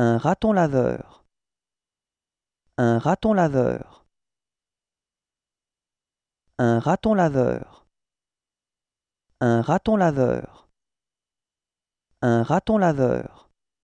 Un raton laveur. Un raton laveur. Un raton laveur. Un raton laveur. Un raton laveur.